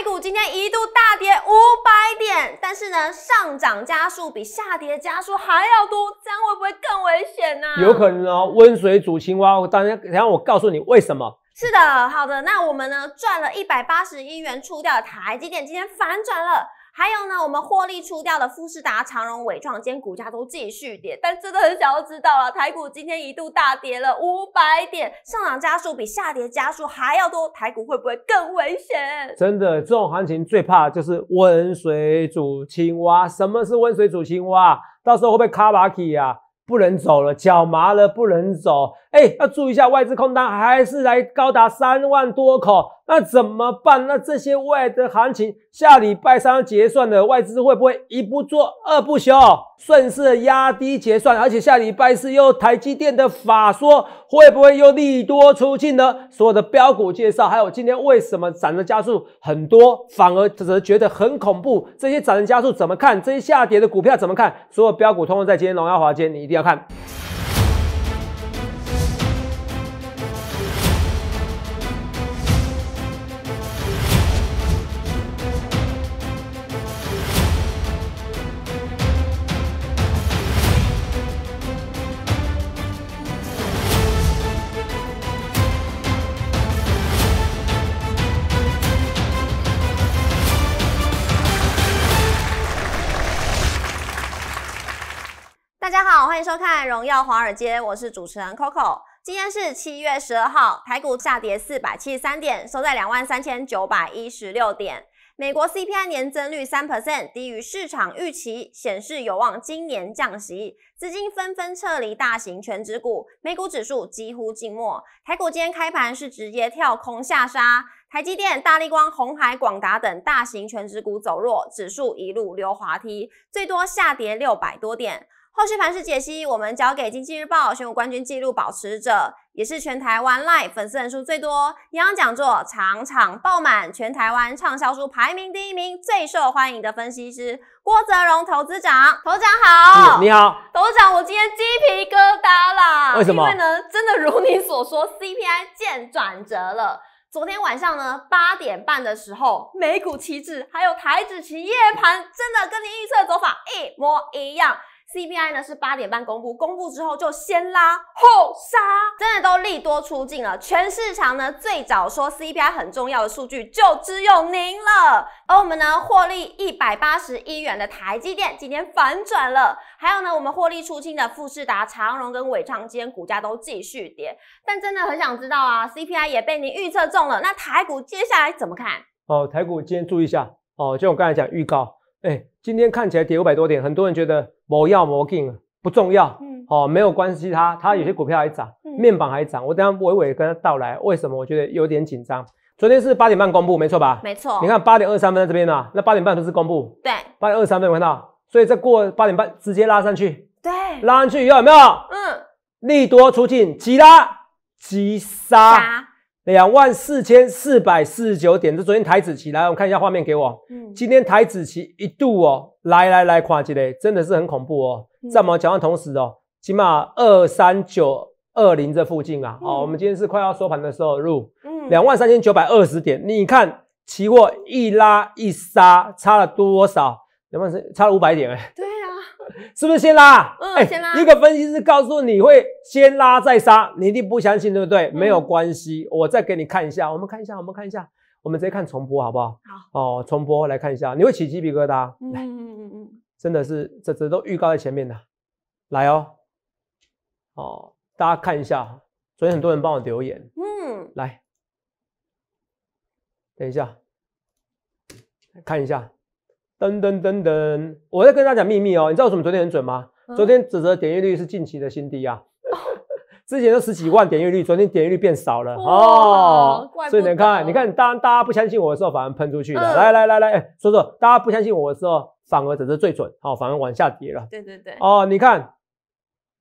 台股今天一度大跌五百点，但是呢，上涨加速比下跌加速还要多，这样会不会更危险呢？有可能哦，温水煮青蛙。我大家，然后我告诉你为什么？是的，好的，那我们呢赚了一百八十一元，出掉台积电，今天反转了。还有呢，我们获利出掉的富士达长荣、伟创，今天股价都继续跌，但真的很想要知道啊，台股今天一度大跌了五百点，上涨加速比下跌加速还要多，台股会不会更危险？真的，这种行情最怕就是温水煮青蛙。什么是温水煮青蛙？到时候会被卡把 k 啊，不能走了，脚麻了，不能走。哎，要注意一下外资空单还是来高达三万多口，那怎么办？那这些外的行情下礼拜三结算的外资会不会一不做二不休，顺势压低结算？而且下礼拜四又台积电的法说，会不会又利多出尽呢？所有的标股介绍，还有今天为什么涨的加速很多，反而只是觉得很恐怖？这些涨的加速怎么看？这些下跌的股票怎么看？所有标股通通在今天荣耀华街，你一定要看。欢迎收看《荣耀华尔街》，我是主持人 Coco。今天是七月十二号，台股下跌四百七十三点，收在两万三千九百一十六点。美国 CPI 年增率三 percent，低于市场预期，显示有望今年降息。资金纷纷撤离大型全指股，美股指数几乎静默。台股今天开盘是直接跳空下杀，台积电、大力光、红海、广达等大型全指股走弱，指数一路溜滑梯，最多下跌六百多点。后续盘是解析，我们交给《经济日报》选股冠军记录保持者，也是全台湾 live 粉丝人数最多、演讲讲座场场爆满、全台湾畅销书排名第一名、最受欢迎的分析师郭泽荣投资长。头长好，你好，头长，我今天鸡皮疙瘩啦。为什么？因为呢，真的如你所说，CPI 见转折了。昨天晚上呢，八点半的时候，美股期指还有台指期夜盘，真的跟你预测走法一模一样。CPI 呢是八点半公布，公布之后就先拉后杀，真的都利多出尽了。全市场呢最早说 CPI 很重要的数据就只有您了，而我们呢获利一百八十一元的台积电今天反转了，还有呢我们获利出清的富士达、长荣跟伟昌今天股价都继续跌，但真的很想知道啊，CPI 也被您预测中了，那台股接下来怎么看？哦，台股今天注意一下，哦，就我刚才讲预告。哎，今天看起来跌五百多点，很多人觉得某药、某金不重要，嗯，好，没有关系，它它有些股票还涨，面板还涨。我等下娓娓跟他道来，为什么我觉得有点紧张？昨天是八点半公布，没错吧？没错。你看八点二十三分在这边呢，那八点半不是公布？对。八点二十三分我看到，所以再过八点半直接拉上去，对，拉上去以后有没有？嗯。利多出尽，急拉，急杀。两万四千四百四十九点，这昨天台子起来，我们看一下画面给我。嗯，今天台子奇一度哦，来来来，垮起来真的是很恐怖哦。在我们讲段同时哦，起码二三九二零这附近啊，好，我们今天是快要收盘的时候入，嗯，两万三千九百二十点，你看期货一拉一杀，差了多少？两万是差了五百点哎。对。是不是先拉？嗯。一个分析师告诉你会先拉再杀，你一定不相信，对不对？没有关系，我再给你看一下，我们看一下，我们看一下，我们直接看重播好不好？好哦，重播来看一下，你会起鸡皮疙瘩。嗯嗯嗯嗯，真的是这这都预告在前面的。来哦，哦，大家看一下，昨天很多人帮我留言。嗯，来，等一下，看一下。噔噔噔噔！我在跟大家讲秘密哦，你知道为什么昨天很准吗？昨天指数点阅率是近期的新低啊，之前都十几万点阅率，昨天点阅率变少了哦。所以你看，你看当大家不相信我的时候，反而喷出去了。来来来来，说说，大家不相信我的时候，反而指的最准，好，反而往下跌了。对对对。哦，你看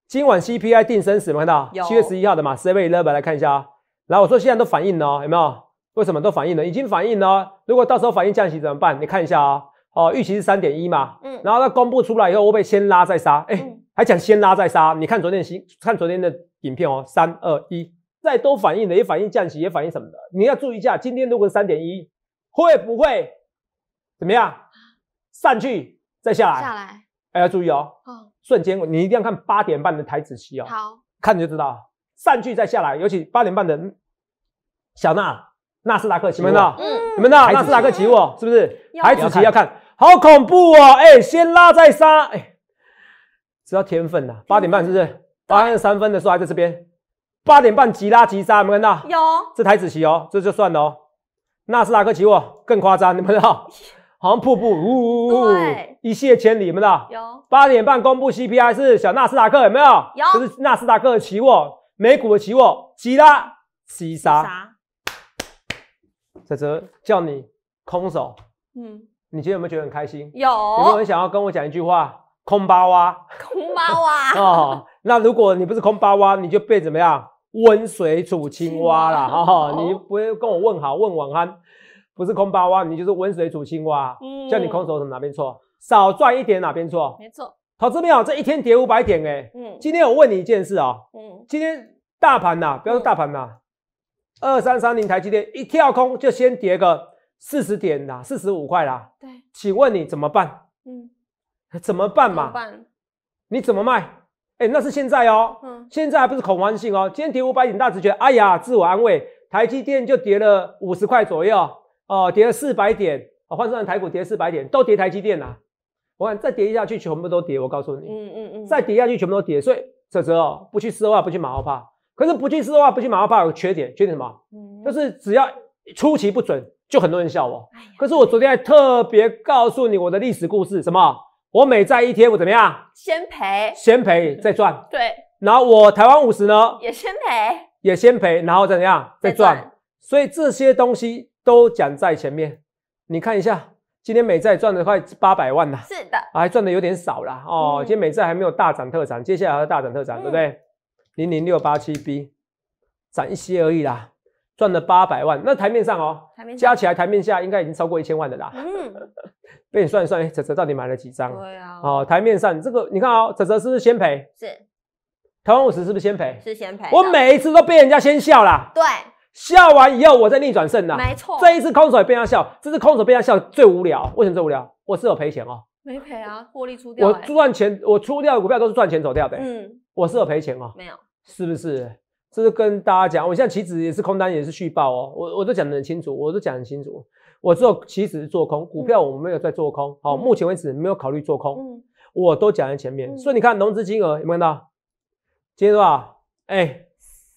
今晚 C P I 定生死，有没有？七月十一号的嘛，C B L 来看一下啊。来，我说现在都反应了，有没有？为什么都反应了？已经反应了。如果到时候反应降息怎么办？你看一下啊。哦，预期是三点一嘛，嗯，然后它公布出来以后，我被先拉再杀？哎，还讲先拉再杀？你看昨天新，看昨天的影片哦，三二一，再多反应的也反应降息，也反应什么的，你要注意一下，今天如果三点一，会不会怎么样？上去再下来，下来，哎，要注意哦，嗯，瞬间你一定要看八点半的台子期哦，好，看你就知道，上去再下来，尤其八点半的小娜纳斯达克，你们的，嗯，你们的纳斯达克期货是不是？台子期要看。好恐怖哦！哎，先拉再杀，哎，需要天分呐。八点半是不是？八点三分的时候还在这边。八点半急拉急杀，有没有？看到？有。这台子棋哦，这就算了哦。纳斯达克期货更夸张，你们知道？好像瀑布，呜，一泻千里，有没有？有。八点半公布 CPI 是小纳斯达克有没有？有。就是纳斯达克的期货，美股的期货急拉急杀。在泽叫你空手，嗯。你今天有没有觉得很开心？有。有没有想要跟我讲一句话？空八蛙。空八蛙。哦，那如果你不是空八蛙，你就被怎么样？温水煮青蛙啦。好不 你不会跟我问好，问晚安，不是空八蛙，你就是温水煮青蛙。嗯。叫你空手怎么哪边错？少赚一点哪边错？没错。投资没有这一天跌五百点哎。嗯。今天我问你一件事哦。嗯。今天大盘呐，不要说大盘呐，二三三零台积电一跳空就先跌个。四十点啦，四十五块啦。对，请问你怎么办？嗯，怎么办嘛？怎么办？你怎么卖？哎，那是现在哦。嗯，现在还不是恐慌性哦。今天跌五百点，大直觉，哎呀，自我安慰，台积电就跌了五十块左右，哦，跌了四百点，换算台股跌四百点，都跌台积电啦。我看再跌下去，全部都跌。我告诉你，嗯嗯嗯，再跌下去，全部都跌所以，泽泽哦，不去施沃，不去马后炮。可是不去施沃，不去马后炮有个缺点，缺点什么？嗯，就是只要出奇不准。就很多人笑我，可是我昨天还特别告诉你我的历史故事，什么？我美债一天我怎么样？先赔，先赔再赚。对。然后我台湾五十呢？也先赔。也先赔，然后怎样？再赚。所以这些东西都讲在前面，你看一下，今天美债赚的快八百万了。是的。还赚的有点少啦。哦，今天美债还没有大涨特涨，接下来要大涨特长，对不对？零零六八七 B，涨一些而已啦。赚了八百万，那台面上哦，台面加起来，台面下应该已经超过一千万的啦。嗯，被你算一算，泽泽到底买了几张？对啊。哦，台面上这个，你看啊，泽泽是不是先赔？是。台湾五十是不是先赔？是先赔。我每一次都被人家先笑啦。对。笑完以后，我再逆转胜啦。没错。这一次空手也被他笑，这次空手被他笑最无聊。为什么最无聊？我是有赔钱哦。没赔啊，获利出掉。我赚钱，我出掉的股票都是赚钱走掉的。嗯。我是有赔钱哦。没有。是不是？这是跟大家讲，我现在期指也是空单，也是续报哦。我我都讲得很清楚，我都讲很清楚。我做期指做空，股票我们没有在做空。好，目前为止没有考虑做空。嗯，我都讲在前面。所以你看融资金额有没有看到？今天多少？哎，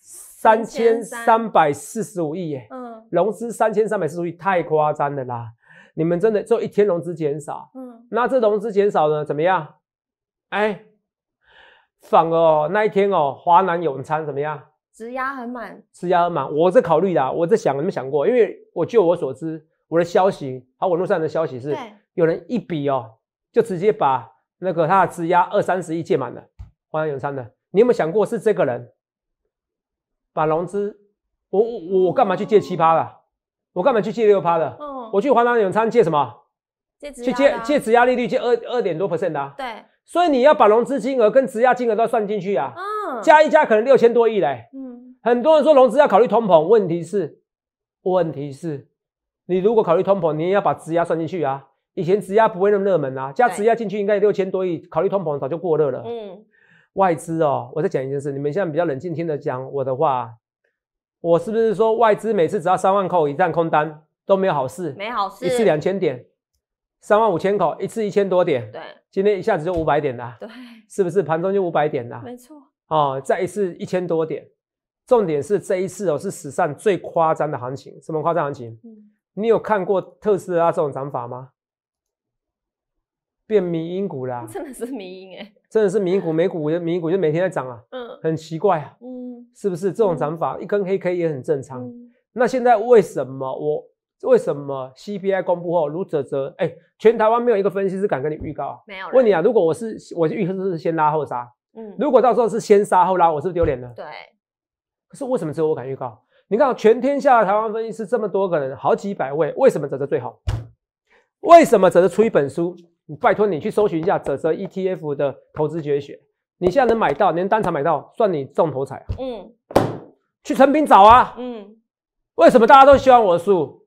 三千三百四十五亿耶！嗯，融资三千三百四十五亿，太夸张了啦！你们真的做一天融资减少？嗯，那这融资减少呢，怎么样？哎，反而那一天哦，华南永昌怎么样？质押很满，质押很满，我在考虑啦，我在想，有没有想过？因为我据我所知，我的消息，好，网络上的消息是，有人一笔哦，就直接把那个他的质押二三十亿借满了，华南永昌的，你有没有想过是这个人把融资，我我我干嘛去借七趴的？我干嘛去借六趴的？我去华南永昌借什么？借质去借借质押利率借二二点多 percent 的，对。所以你要把融资金额跟质押金额都要算进去啊，嗯，加一加可能六千多亿嘞，嗯，很多人说融资要考虑通膨，问题是，问题是，你如果考虑通膨，你也要把质押算进去啊。以前质押不会那么热门啊，加质押进去应该六千多亿，考虑通膨早就过热了，嗯，外资哦，我再讲一件事，你们现在比较冷静听的讲我的话，我是不是说外资每次只要三万扣一单空单都没有好事，没好事，一次两千点。三万五千口，一次一千多点，对，今天一下子就五百点啦，对，是不是盘中就五百点啦？没错，哦，再一次一千多点，重点是这一次哦是史上最夸张的行情，什么夸张行情？嗯，你有看过特斯拉这种涨法吗？变迷因股了，真的是迷因哎，真的是迷因股，美股的民股就每天在涨啊，嗯，很奇怪啊，嗯，是不是这种涨法一根黑 K 也很正常？那现在为什么我？为什么 C P I 公布后，卢泽泽，哎，全台湾没有一个分析师敢跟你预告没有。问你啊，如果我是，我预测是先拉后杀，嗯，如果到时候是先杀后拉，我是不是丢脸呢？对。可是为什么只有我敢预告？你看，全天下的台湾分析师这么多个人，好几百位，为什么泽泽最好？为什么泽泽出一本书？你拜托你去搜寻一下泽泽 E T F 的投资绝学，你现在能买到，能当场买到，算你中头彩。嗯。去成品找啊。嗯。为什么大家都希望我的书？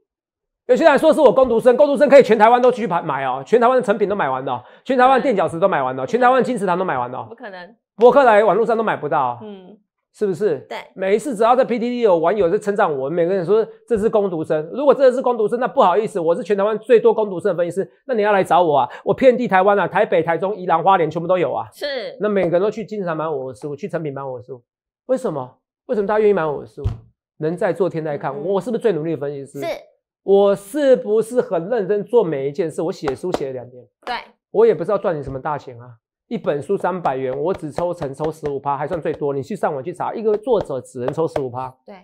有些人说是我攻读生，攻读生可以全台湾都去盘买哦，全台湾的成品都买完了，全台湾垫脚石都买完了，全台湾金石堂都买完了，不可能，博客来网络上都买不到，嗯，是不是？对，每一次只要在 PTT 有网友在称赞我，每个人说这是攻读生，如果真的是攻读生，那不好意思，我是全台湾最多攻读生的分析师，那你要来找我啊，我遍地台湾啊，台北、台中、宜兰、花莲全部都有啊，是，那每个人都去金石堂买我的书，去成品买我的书，为什么？为什么大家愿意买我的书？人在做天在看，我是不是最努力的分析师？是。我是不是很认真做每一件事？我写书写了两年，对我也不知道赚你什么大钱啊，一本书三百元，我只抽成抽十五趴，还算最多。你去上网去查，一个作者只能抽十五趴。对，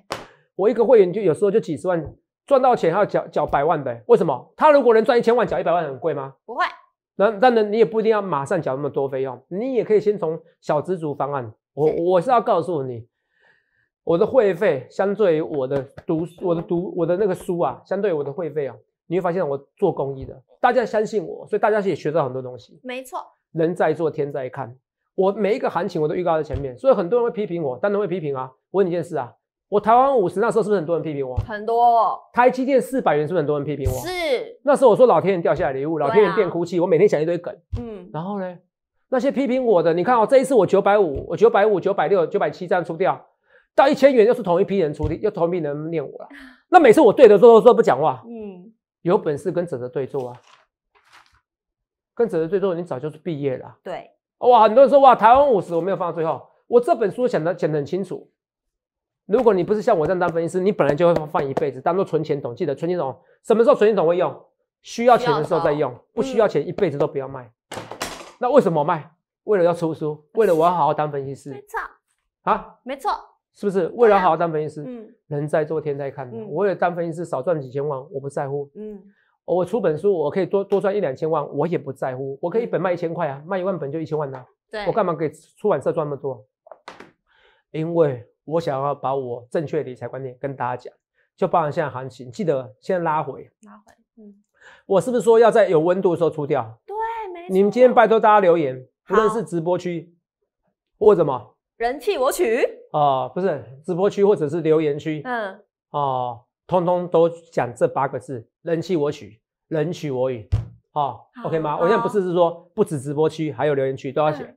我一个会员就有时候就几十万赚到钱，还要缴缴百万的，为什么？他如果能赚一千万，缴一百万很贵吗？不会。那当然，你也不一定要马上缴那么多费用，你也可以先从小资助方案。我我是要告诉你。我的会费相对于我的读我的读我的那个书啊，相对于我的会费啊，你会发现我做公益的，大家相信我，所以大家也学到很多东西。没错，人在做天在看。我每一个行情我都预告在前面，所以很多人会批评我，当然会批评啊。我问你一件事啊，我台湾五十那时候是不是很多人批评我？很多。台积电四百元是不是很多人批评我？是。那时候我说老天爷掉下来礼物，老天爷变哭泣。我每天想一堆梗，嗯。然后呢，那些批评我的，你看哦，这一次我九百五，我九百五、九百六、九百七这样出掉。到一千元又是同一批人出力，又同一批人念我了。那每次我对的时候，说不讲话。嗯，有本事跟哲哲对坐啊？跟哲哲对坐，你早就是毕业了。对。哇，很多人说哇，台湾五十我没有放到最后。我这本书讲的讲得很清楚。如果你不是像我这样当分析师，你本来就会放一辈子当做存钱筒。记得存钱筒什么时候存钱筒会用？需要钱的时候再用，不需要钱一辈子都不要卖。那为什么卖？为了要出书，为了我要好好当分析师。没错。啊，没错。是不是为了好当分析师？嗯，人在做天在看。嗯，我也当分析师少赚几千万，我不在乎。嗯，我出本书我可以多多赚一两千万，我也不在乎。我可以一本卖一千块啊，卖一万本就一千万啊。对，我干嘛给出版社赚那么多？因为我想要把我正确的理财观念跟大家讲，就包含现在行情，记得先拉回。拉回。嗯，我是不是说要在有温度的时候出掉？对，没错。你们今天拜托大家留言，无论是直播区，或者什么。人气我取哦，不是直播区或者是留言区，嗯，哦，通通都讲这八个字：人气我取，人取我予，好，OK 吗？我现在不是是说，不止直播区，还有留言区都要写，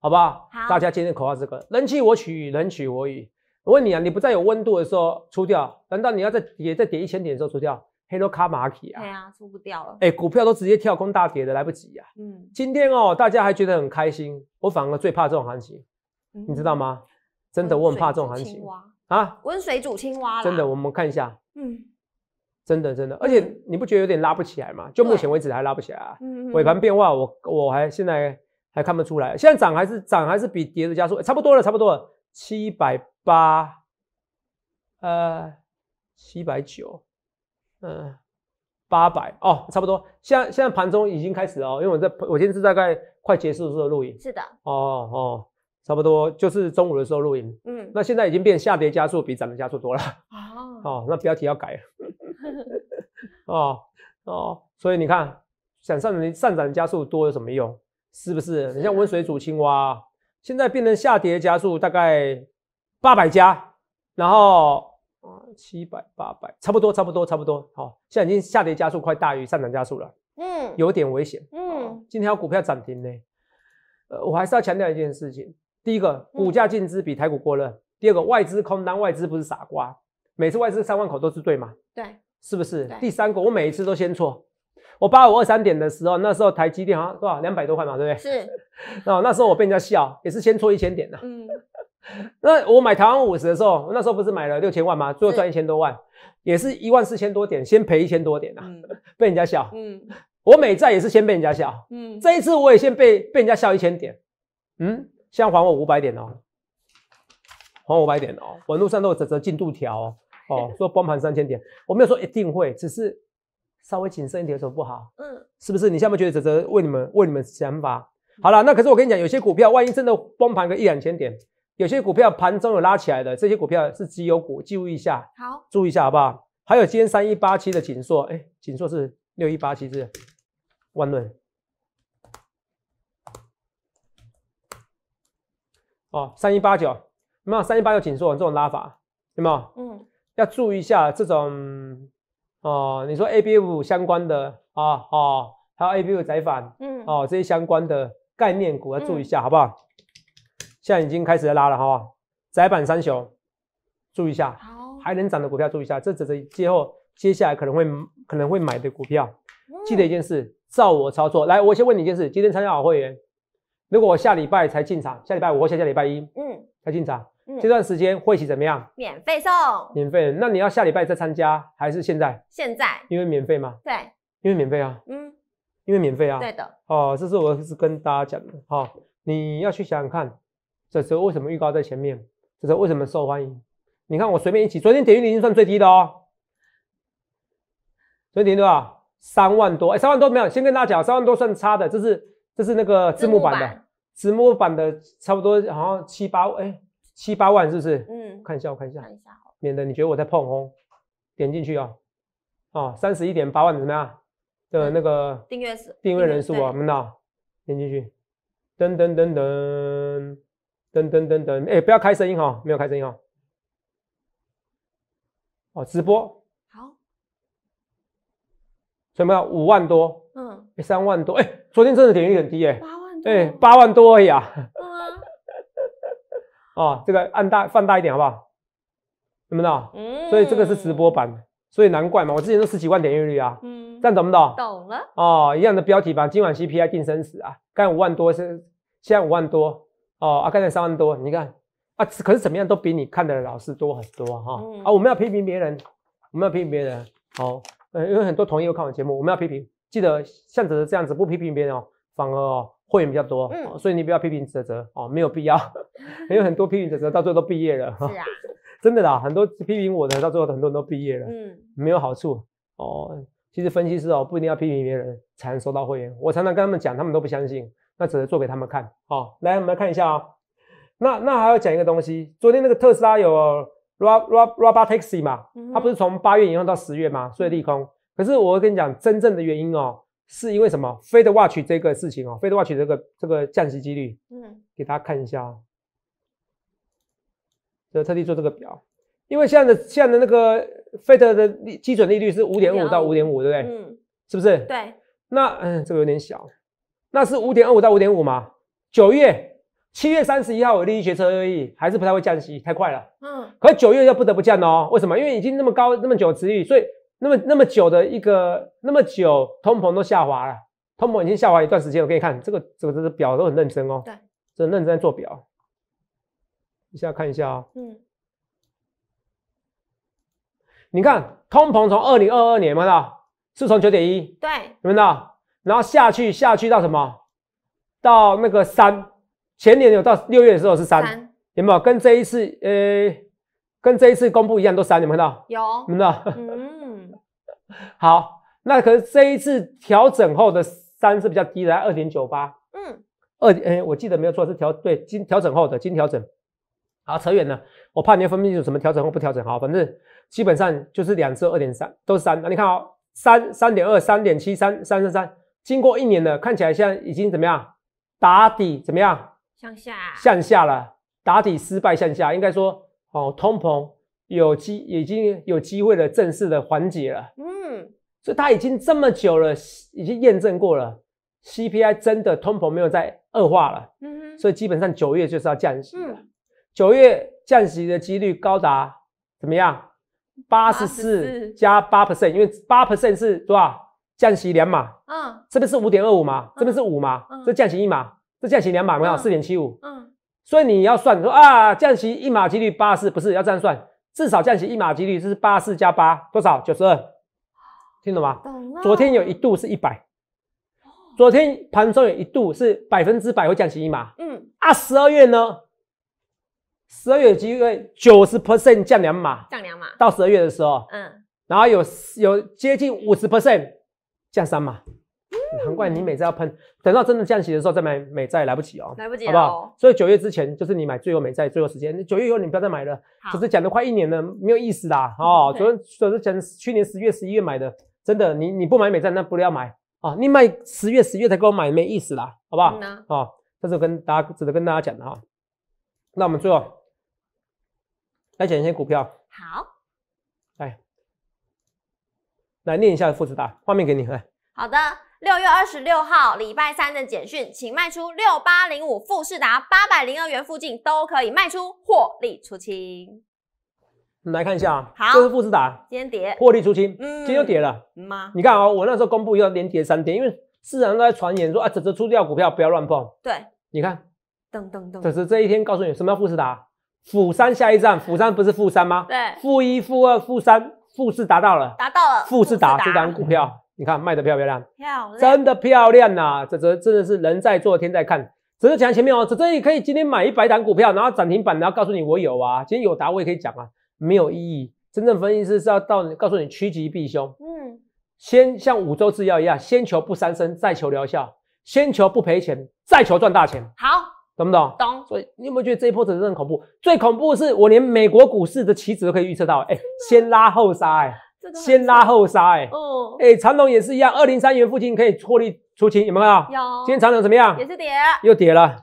好不好，大家今天口号这个：人气我取，人取我予。我问你啊，你不再有温度的时候出掉，难道你要再也再跌一千点的时候出掉？Hello，卡马奇啊，对啊，出不掉了。哎，股票都直接跳空大跌的，来不及呀。嗯，今天哦，大家还觉得很开心，我反而最怕这种行情。你知道吗？真的我很怕这种行情啊！温水煮青蛙真的，我们看一下。嗯，真的真的，而且你不觉得有点拉不起来吗？就目前为止还拉不起来。啊，尾盘变化，我我还现在还看不出来。现在涨还是涨还是比跌的加速，差不多了，差不多了。七百八，呃，七百九，嗯，八百哦，差不多。现在现在盘中已经开始哦，因为我在我今天是大概快结束的时候录影。是的。哦哦。差不多就是中午的时候录影，嗯，那现在已经变下跌加速比涨的加速多了哦，那标题要改了，哦哦，所以你看，想上上涨加速多有什么用？是不是？你像温水煮青蛙。现在变成下跌加速大概八百家，然后啊七百八百，差不多差不多差不多，好，现在已经下跌加速快大于上涨加速了，嗯，有点危险，嗯，今天股票涨停呢，呃，我还是要强调一件事情。第一个股价净资比台股过热，第二个外资空单，外资不是傻瓜，每次外资三万口都是对嘛？对，是不是？第三个，我每一次都先错。我八五二三点的时候，那时候台积电像多少两百多块嘛，对不对？是。那 那时候我被人家笑，也是先错一千点的。嗯。那我买台湾五十的时候，我那时候不是买了六千万吗？最后赚一千多万，也是一万四千多点，先赔一千多点的。嗯，被人家笑。嗯。我每债也是先被人家笑。嗯。这一次我也先被被人家笑一千点。嗯。先还我五百点哦，还我五百点哦，网络上都有泽泽进度条哦，哦，说崩盘三千点，我没有说一定会，只是稍微谨慎一点有什么不好？嗯，是不是？你下面觉得泽泽为你们为你们想法？好了，那可是我跟你讲，有些股票万一真的崩盘个一两千点，有些股票盘中有拉起来的，这些股票是绩优股，记录一下，好，注意一下好不好？还有今天三一八七的锦硕，哎，锦硕是六一八七是万润。哦，三一八九，没有三一八九，仅做这种拉法，有没有？嗯，要注意一下这种哦，你说 A B F 相关的啊哦，还有 A B F 窄板，嗯，哦，这些相关的概念股要注意一下，好不好？现在已经开始在拉了，好不好？窄板三雄，注意一下，还能涨的股票注意一下，这只是今后接下来可能会可能会买的股票。记得一件事，照我操作。来，我先问你一件事，今天参加好会员。如果我下礼拜才进场，下礼拜五或下下礼拜一，嗯，才进场，这段时间会是怎么样？免费送，免费。那你要下礼拜再参加，还是现在？现在，因为免费嘛。对。因为免费啊，嗯，因为免费啊。对的。哦，这是我是跟大家讲的哈，你要去想想看，这候为什么预告在前面，这候为什么受欢迎？你看我随便一起，昨天点率已经算最低的哦。昨天点多少？三万多，哎，三万多没有。先跟大家讲，三万多算差的，这是。这是那个字幕版的，字幕版的差不多好像七八哎七八万是不是？嗯，看一下，我看一下，免得你觉得我在碰哦。点进去啊，啊，三十一点八万怎么样？的那个订阅是订阅人数啊，我们那点进去，噔噔噔噔噔噔噔噔，哎，不要开声音哈，没有开声音哈。哦，直播好，准备好五万多。三万多哎，昨天真的点率很低哎，八万多，哎，八万多而已啊。啊，这个放大放大一点好不好？懂不懂？嗯。所以这个是直播版，所以难怪嘛，我之前都十几万点阅率啊。嗯。样懂不懂？懂了。哦，一样的标题版，今晚 CPI 定生死啊！看五万多是，现在五万多哦。啊，刚才三万多，你看啊，可是怎么样都比你看的老师多很多哈。嗯。啊，我们要批评别人，我们要批评别人。好，呃，因为很多同业都看我节目，我们要批评。记得像哲哲这样子不批评别人哦，反而哦会员比较多。嗯，所以你不要批评哲哲哦，没有必要。因为很多批评哲哲到最后都毕业了。是啊，真的啦，很多批评我的到最后很多人都毕业了。嗯，没有好处哦。其实分析师哦不一定要批评别人才能收到会员。我常常跟他们讲，他们都不相信。那只能做给他们看哦。来，我们来看一下哦。那那还要讲一个东西，昨天那个特斯拉有 Rob Rob Robo Taxi 嘛，它不是从八月延后到十月嘛，所以利空。可是我跟你讲，真正的原因哦，是因为什么？飞的 Watch 这个事情哦，飞的 Watch 这个这个降息几率，嗯，给大家看一下，就特地做这个表，因为现在的现在的那个飞的的基准利率是五点五到五点五，对不对？嗯，是不是？对。那嗯，这个有点小，那是五点二五到五点五嘛？九月七月三十一号有利率决策会议，还是不太会降息，太快了。嗯。可九月又不得不降哦，为什么？因为已经那么高那么久持续，所以。那么那么久的一个那么久，通膨都下滑了，通膨已经下滑一段时间。我给你看这个这个这个表都很认真哦，对，很认真做表。一下看一下啊，嗯，你看通膨从二零二二年嘛啦，是从九点一，对，有没有？到？然后下去下去到什么？到那个三，前年有到六月的时候是三，有没有？跟这一次呃。跟这一次公布一样，都是三，你们看到有，看到，嗯，好，那可是这一次调整后的三是比较低的，二点九八，嗯，二，哎，我记得没有错，是调对，经调整后的经调整，好，扯远了，我怕你要分清楚什么调整或不调整，好，反正基本上就是两次二点三都是三，那你看哦，三三点二、三点七、三三三三，经过一年了，看起来现在已经怎么样打底怎么样向下向下了，打底失败向下，应该说。哦，通膨有机已经有机会的正式的缓解了。嗯，所以它已经这么久了，已经验证过了，CPI 真的通膨没有再恶化了。嗯，所以基本上九月就是要降息了。嗯，九月降息的几率高达怎么样？八十四加八 percent，因为八 percent 是多少？降息两码。嗯，这边是五点二五嘛，这边是五嘛，这降息一码，这降息两码没有？四点七五。嗯。所以你要算，说啊，降息一码几率八四，不是要这样算，至少降息一码几率是八四加八，多少九十二，听懂吗？懂。昨天有一度是一百，昨天盘中有一度是百分之百会降息一码。嗯。啊，十二月呢？十二月有机会九十 percent 降两码，降两码。到十二月的时候，嗯，然后有有接近五十 percent 降三码。难怪你美债要喷，等到真的降息的时候再买美债来不及哦，来不及，好不好？所以九月之前就是你买最后美债最后时间，九月以后你不要再买了。只是讲的快一年了，没有意思啦，哦，昨天昨天讲去年十月十一月买的，真的，你你不买美债，那不要买啊？你买十月十月才给我买，没意思啦，好不好？啊，这是跟大家值得跟大家讲的哈。那我们最后来讲一些股票，好，来，来念一下富士大，画面给你来，好的。六月二十六号，礼拜三的简讯，请卖出六八零五富士达八百零二元附近都可以卖出，获利出清。我们来看一下啊，好，这是富士达，今天跌，获利出清，嗯，今天又跌了吗？你看哦，我那时候公布要连跌三天，因为市然都在传言说啊，这这出掉股票不要乱碰。对，你看，等等等，这是这一天告诉你什么叫富士达，釜山下一站，釜山不是负三吗？对，负一、负二、负三，富士达到了，达到了，富士达这档股票。你看卖的漂不漂亮？漂亮，真的漂亮呐！这这真的是人在做天在看。只是讲前面哦，这这也可以今天买一百档股票，然后涨停板，然后告诉你我有啊。今天有答我也可以讲啊，没有意义。真正分析师是要到告诉你趋吉避凶。嗯，先像五洲制药一样，先求不伤身，再求疗效；先求不赔钱，再求赚大钱。好，懂不懂？懂。所以你有没有觉得这一波真的恐怖？最恐怖是我连美国股市的棋子都可以预测到。哎，先拉后杀，哎。先拉后杀，哎，嗯，哎，长龙也是一样，二零三元附近可以获利出清，有没有有。今天长龙怎么样？也是跌，又跌了，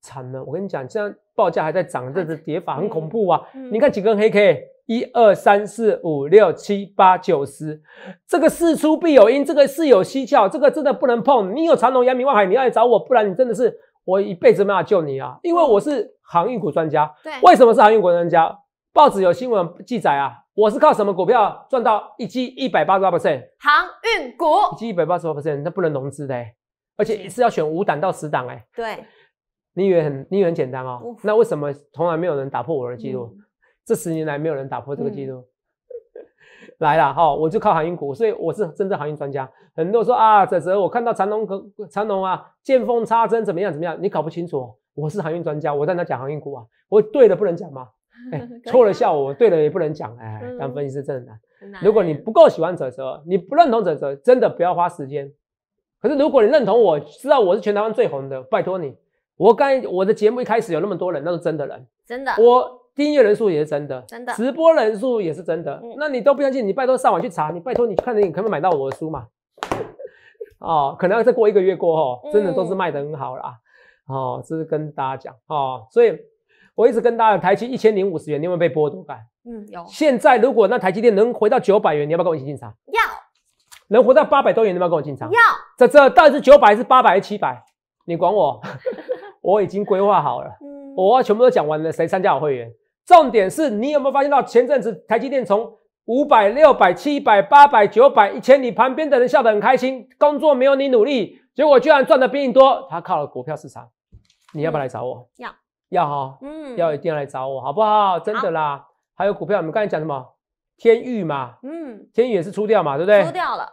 惨了！我跟你讲，现在报价还在涨，这只跌法很恐怖啊！你看几根黑 K，一二三四五六七八九十，这个事出必有因，这个事有蹊跷，这个真的不能碰。你有长龙阳明、望海，你要来找我，不然你真的是我一辈子没法救你啊！因为我是航运股专家，对，为什么是航运股专家？报纸有新闻记载啊！我是靠什么股票赚到一季一百八十八%？航运股一季一百八十八%？那不能融资的，而且是要选五档到十档哎。对，你以为很你以为很简单哦？那为什么从来没有人打破我的记录？这十年来没有人打破这个记录。来了哈，我就靠航运股，所以我是真正航运专家。很多人说啊，泽泽，我看到长龙和长龙啊，见缝插针怎么样怎么样？你搞不清楚，我是航运专家，我在那讲航运股啊，我对的不能讲吗？哎，错 了笑我，对了也不能讲哎，当分析师真的难。如果你不够喜欢哲哲，你不认同哲哲，真的不要花时间。可是如果你认同，我知道我是全台湾最红的，拜托你，我刚我的节目一开始有那么多人，那是真的人，真的，我订阅人数也是真的，真的，直播人数也是真的，那你都不相信，你拜托上网去查，你拜托你看你可不可以买到我的书嘛？哦，可能要再过一个月过后，真的都是卖的很好了哦，这是跟大家讲哦，所以。我一直跟大家台积一千零五十元，你有不有被剥夺感？嗯，有。现在如果那台积电能回到九百元，你要不要跟我一起进场？要。能回到八百多元，你要不要跟我进场？要。这这到底是九百是八百是七百？你管我，我已经规划好了。我全部都讲完了，谁参加我会员？重点是你有没有发现到前阵子台积电从五百六百七百八百九百一千，你旁边的人笑得很开心，工作没有你努力，结果居然赚的比你多，他靠了股票市场。你要不要来找我？要。要哈，嗯，要一定要来找我，好不好？真的啦。还有股票，你们刚才讲什么？天域嘛，嗯，天域也是出掉嘛，对不对？出掉了，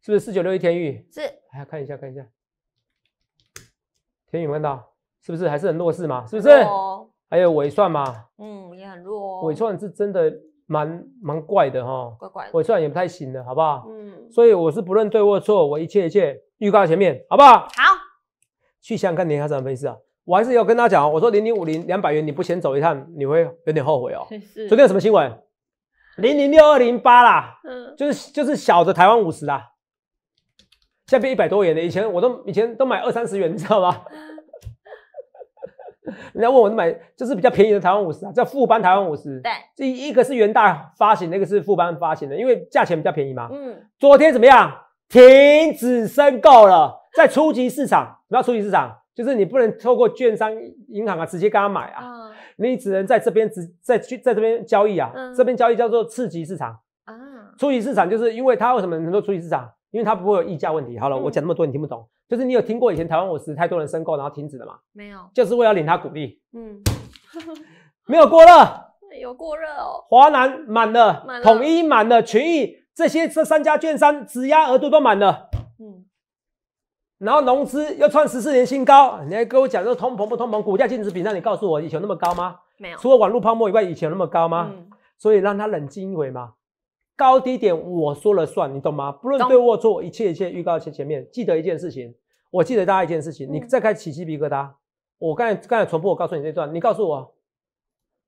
是不是四九六一？天域？是，哎，看一下看一下，天有看到是不是还是很弱势嘛？是不是？还有尾算嘛，嗯，也很弱哦。尾算是真的蛮蛮怪的哈，怪怪。尾算也不太行了，好不好？嗯。所以我是不论对或错，我一切一切预告前面，好不好？好。去香港，年卡怎么回事啊？我还是要跟他讲，我说零零五零两百元，你不先走一趟，你会有点后悔哦。昨天有什么新闻？零零六二零八啦，嗯，就是就是小的台湾五十啦，现在变一百多元了。以前我都以前都买二三十元，你知道吗？人家问我都买，就是比较便宜的台湾五十啊，叫副班台湾五十。对，这一个是元大发行，那个是副班发行的，因为价钱比较便宜嘛。嗯，昨天怎么样？停止申购了。在初级市场，不要初级市场，就是你不能透过券商、银行啊，直接跟他买啊，你只能在这边直在去在这边交易啊，这边交易叫做次级市场啊。初级市场就是因为它为什么能做初级市场，因为它不会有溢价问题。好了，我讲那么多你听不懂，就是你有听过以前台湾五十太多人申购然后停止了吗？没有，就是为了领他鼓励。嗯，没有过热，有过热哦。华南满了，统一满了，群益这些这三家券商质押额度都满了。嗯。然后融资又创十四年新高，你还跟我讲说通膨不通膨，股价净值比那你告诉我以前那么高吗？没有，除了网络泡沫以外，以前那么高吗？嗯，所以让他冷静一回嘛，高低点我说了算，你懂吗？不论对我错，一切一切预告前前面，记得一件事情，我记得大家一件事情，你再开始起鸡皮疙瘩，我刚才刚才重复我告诉你这段，你告诉我。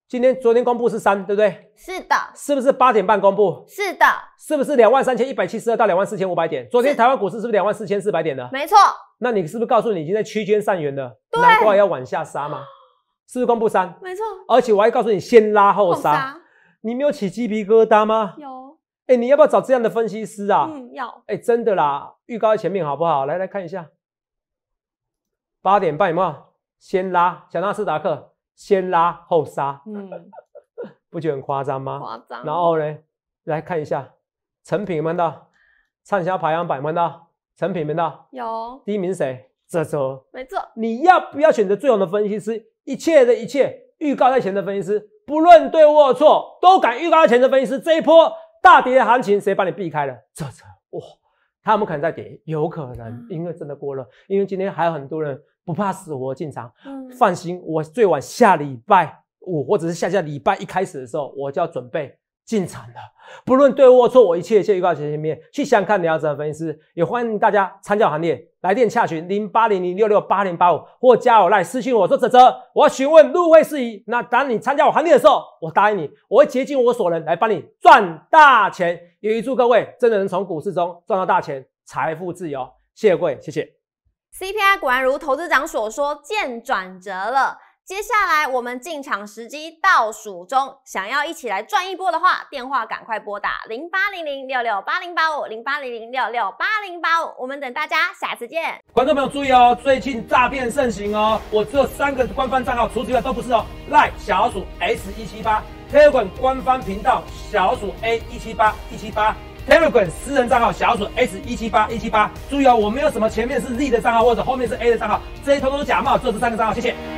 今天、昨天公布是三，对不对？是的。是不是八点半公布？是的。是不是两万三千一百七十二到两万四千五百点？昨天台湾股市是不是两万四千四百点的？没错。那你是不是告诉你已经在区间上缘了？难怪要往下杀嘛。是不是公布三？没错。而且我还告诉你先拉后杀，你没有起鸡皮疙瘩吗？有。哎，你要不要找这样的分析师啊？嗯，要。哎，真的啦，预告在前面好不好？来，来看一下，八点半有没有先拉小纳斯达克？先拉后杀，嗯，不觉得很夸张吗？夸张。然后呢，来看一下成品有到，畅销排行榜有到，成品有没有第一名谁？这周没错。你要不要选择最好的分析师？一切的一切，预告在前的分析师，不论对或错，都敢预告在前的分析师。这一波大跌行情，谁帮你避开了？这周哇！他们可能在跌，有可能，因为真的过了，因为今天还有很多人不怕死活进场。放心，我最晚下礼拜五，或者是下下礼拜一开始的时候，我就要准备。进场的，不论对或错，我一切一切预告前面去相看你要怎分析，也欢迎大家参加行列，来电洽询零八零零六六八零八五或加我来私信我说哲哲，我要询问入会事宜。那当你参加我行列的时候，我答应你，我会竭尽我所能来帮你赚大钱。也祝各位真的能从股市中赚到大钱，财富自由。谢位，谢谢。CPI 果然如投资长所说，见转折了。接下来我们进场时机倒数中，想要一起来赚一波的话，电话赶快拨打零八零零六六八零八五零八零零六六八零八五。我们等大家下次见。观众朋友注意哦，最近诈骗盛行哦，我这三个官方账号，除此之外都不是哦。赖小鼠 s 一七八 t e r e g r a m 官方频道小鼠 a 一七八一七八 t e r e g r a m 私人账号小鼠 s 一七八一七八。注意哦，我没有什么前面是 Z 的账号或者后面是 a 的账号，这些统统假冒，只有这三个账号，谢谢。